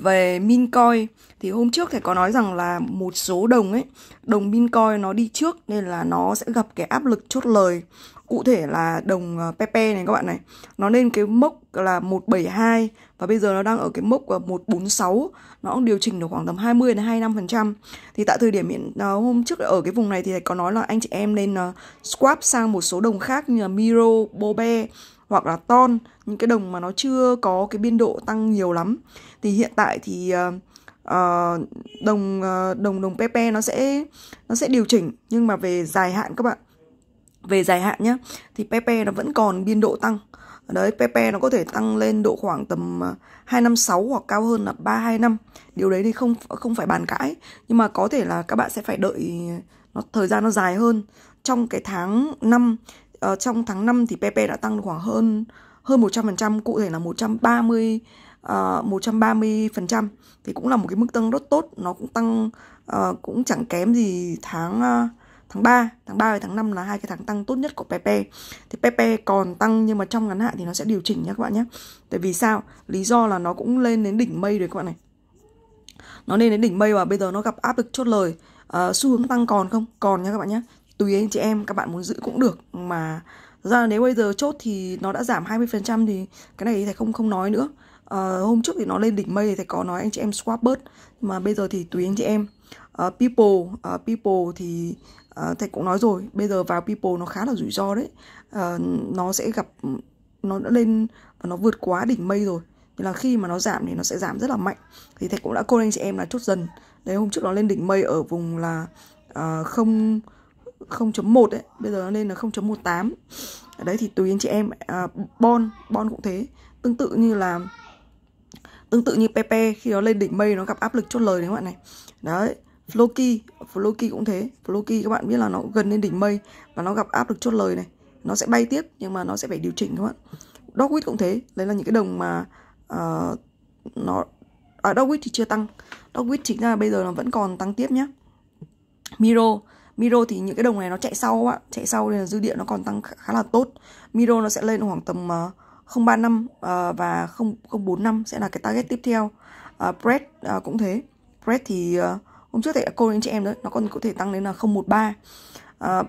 về Mincoin thì hôm trước thầy có nói rằng là một số đồng ấy, đồng Mincoin nó đi trước nên là nó sẽ gặp cái áp lực chốt lời. Cụ thể là đồng ờ, Pepe này các bạn này, nó lên cái mốc là 172 và bây giờ nó đang ở cái mốc 146, nó cũng điều chỉnh được khoảng tầm 20 đến 25%. phần trăm Thì tại thời điểm ờ, hôm trước ở cái vùng này thì thầy có nói là anh chị em nên ờ, swap sang một số đồng khác như là Miro, Bobe hoặc là ton những cái đồng mà nó chưa có cái biên độ tăng nhiều lắm thì hiện tại thì uh, đồng uh, đồng đồng pepe nó sẽ nó sẽ điều chỉnh nhưng mà về dài hạn các bạn về dài hạn nhá thì pepe nó vẫn còn biên độ tăng đấy pepe nó có thể tăng lên độ khoảng tầm hai năm sáu hoặc cao hơn là ba hai năm điều đấy thì không không phải bàn cãi nhưng mà có thể là các bạn sẽ phải đợi nó thời gian nó dài hơn trong cái tháng 5 uh, trong tháng 5 thì PP đã tăng được khoảng hơn hơn 100%, cụ thể là 130 uh, 130% thì cũng là một cái mức tăng rất tốt, nó cũng tăng uh, cũng chẳng kém gì tháng uh, tháng 3, tháng 3 và tháng 5 là hai cái tháng tăng tốt nhất của PP. Thì PP còn tăng nhưng mà trong ngắn hạn thì nó sẽ điều chỉnh nha các bạn nhé. Tại vì sao? Lý do là nó cũng lên đến đỉnh mây rồi các bạn này. Nó lên đến đỉnh mây và bây giờ nó gặp áp lực chốt lời. Uh, xu hướng tăng còn không? Còn nha các bạn nhé tùy anh chị em các bạn muốn giữ cũng được mà ra nếu bây giờ chốt thì nó đã giảm 20% thì cái này thầy không không nói nữa à, hôm trước thì nó lên đỉnh mây thì thầy có nói anh chị em swap bớt mà bây giờ thì tùy anh chị em uh, people uh, people thì uh, thầy cũng nói rồi bây giờ vào people nó khá là rủi ro đấy uh, nó sẽ gặp nó đã lên và nó vượt quá đỉnh mây rồi nên là khi mà nó giảm thì nó sẽ giảm rất là mạnh thì thầy cũng đã cô anh chị em là chốt dần đấy hôm trước nó lên đỉnh mây ở vùng là uh, không 0.1 ấy, bây giờ nó lên là 0.18. Ở đấy thì tùy anh chị em à, bon, bon cũng thế, tương tự như là tương tự như Pepe khi nó lên đỉnh mây nó gặp áp lực chốt lời đấy các bạn này. Đấy, Floki, Floki cũng thế, Floki các bạn biết là nó gần lên đỉnh mây và nó gặp áp lực chốt lời này, nó sẽ bay tiếp nhưng mà nó sẽ phải điều chỉnh các bạn. Dogwit cũng thế, đấy là những cái đồng mà uh, nó ở à, Dogwit thì chưa tăng. Dogwit chính là bây giờ nó vẫn còn tăng tiếp nhá. Miro Miro thì những cái đồng này nó chạy sau ạ chạy sau nên là dư địa nó còn tăng khá là tốt Miro nó sẽ lên khoảng tầm 035 ờ, ờ, và 045 sẽ là cái target tiếp theo ờ, Bread cũng thế Bread thì hôm trước thì cô đến chị em đấy nó còn có thể tăng đến là 013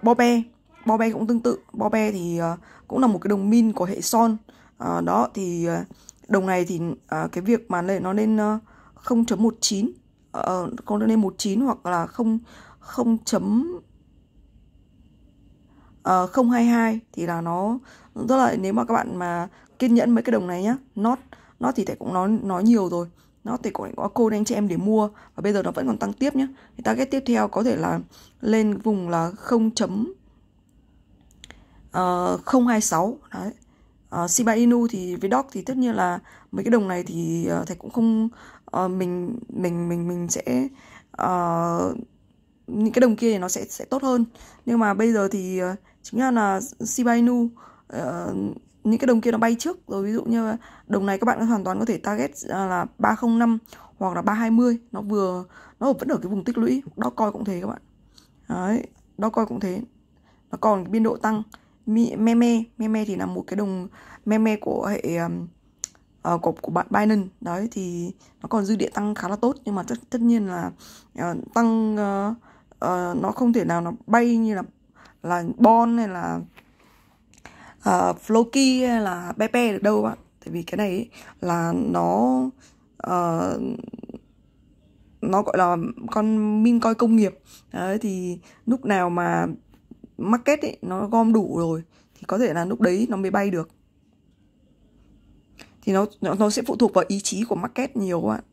Bobe Bobe cũng tương tự Bobe thì cũng là một cái đồng min của hệ son đó thì đồng này thì cái việc mà nó lên 0.19 uh, con lên 19 hoặc là 0 0 chấm uh, ờ, 022 thì là nó rất là nếu mà các bạn mà kiên nhẫn mấy cái đồng này nhá not nó thì thầy cũng nói nói nhiều rồi nó thì cũng có cô anh chị em để mua và bây giờ nó vẫn còn tăng tiếp nhá thì target tiếp theo có thể là lên vùng là 0 chấm ờ, uh, 026 đấy uh, Shiba Inu thì với Doc thì tất nhiên là mấy cái đồng này thì uh, thầy cũng không uh, mình mình mình mình sẽ uh, những cái đồng kia thì nó sẽ sẽ tốt hơn nhưng mà bây giờ thì uh, chính là là Shiba Inu uh, những cái đồng kia nó bay trước rồi ví dụ như đồng này các bạn hoàn toàn có thể target là 305 hoặc là 320 nó vừa nó vẫn ở cái vùng tích lũy đó coi cũng thế các bạn đấy đó coi cũng thế nó còn cái biên độ tăng meme meme thì là một cái đồng meme của hệ uh, của của bạn Binance đấy thì nó còn dư địa tăng khá là tốt nhưng mà tất tất nhiên là uh, tăng uh, uh, nó không thể nào nó bay như là là bon hay là uh, floki hay là pepe được đâu bạn tại vì cái này ấy, là nó uh, nó gọi là con min coi công nghiệp đấy thì lúc nào mà market ấy, nó gom đủ rồi thì có thể là lúc đấy nó mới bay được thì nó nó, sẽ phụ thuộc vào ý chí của market nhiều các bạn